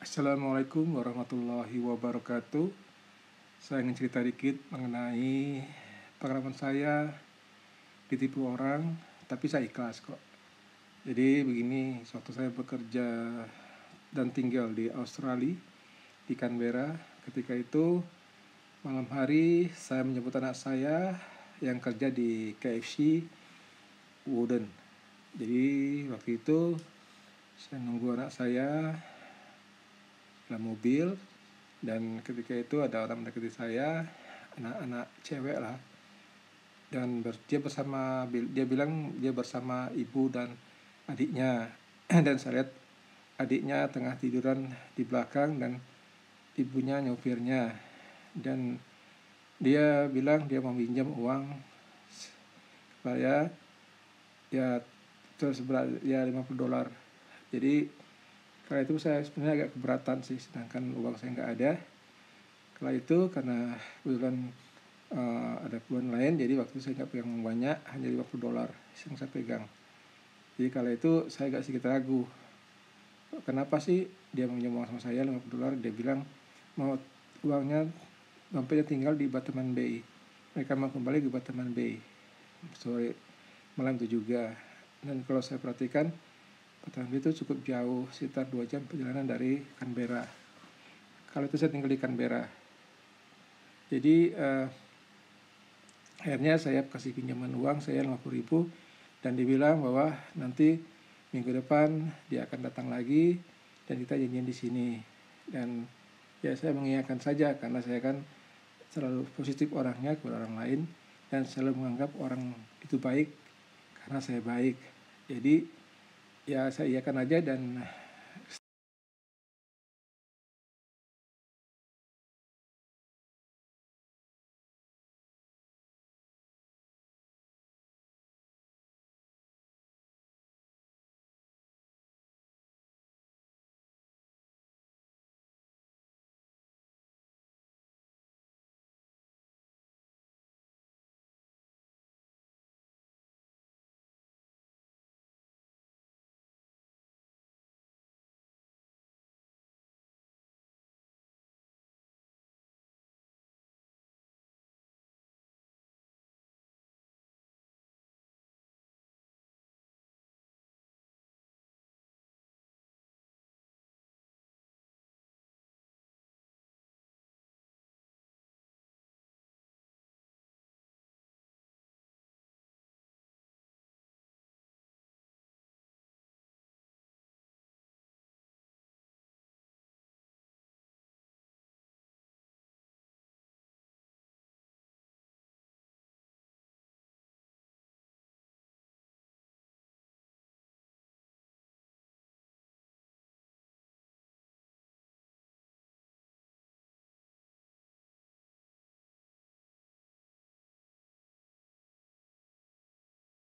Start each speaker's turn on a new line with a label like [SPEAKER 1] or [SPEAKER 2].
[SPEAKER 1] Assalamualaikum warahmatullahi wabarakatuh. Saya ingin cerita dikit mengenai pengalaman saya ditipu orang, tapi saya ikhlas kok. Jadi begini, suatu saya bekerja dan tinggal di Australia, di Canberra. Ketika itu malam hari saya menyebut anak saya yang kerja di KFC Wooden. Jadi waktu itu saya nunggu anak saya dalam nah, mobil dan ketika itu ada orang mendekati saya anak-anak cewek lah dan ber, dia bersama dia bilang dia bersama ibu dan adiknya dan saya lihat adiknya tengah tiduran di belakang dan ibunya nyopirnya dan dia bilang dia meminjam uang supaya ya terus berat ya 50 dolar jadi Kala itu saya sebenarnya agak keberatan sih sedangkan uang saya nggak ada setelah itu karena kebetulan uh, ada keluhan lain jadi waktu itu saya nggak pegang uang banyak hanya 50 dolar yang saya pegang jadi kala itu saya agak sedikit ragu kenapa sih dia meminjam uang sama saya 50 dolar dia bilang mau uangnya dompetnya tinggal di Batman Bay mereka mau kembali ke Batman Bay sore malam itu juga dan kalau saya perhatikan Patrambi itu cukup jauh, sekitar 2 jam perjalanan dari Canberra. Kalau itu saya tinggal di Canberra. Jadi eh, akhirnya saya kasih pinjaman uang, saya 50 ribu, dan dibilang bahwa nanti minggu depan dia akan datang lagi dan kita janjian di sini. Dan ya saya mengingatkan saja karena saya kan selalu positif orangnya kepada orang lain dan selalu menganggap orang itu baik karena saya baik. Jadi ya saya iakan aja dan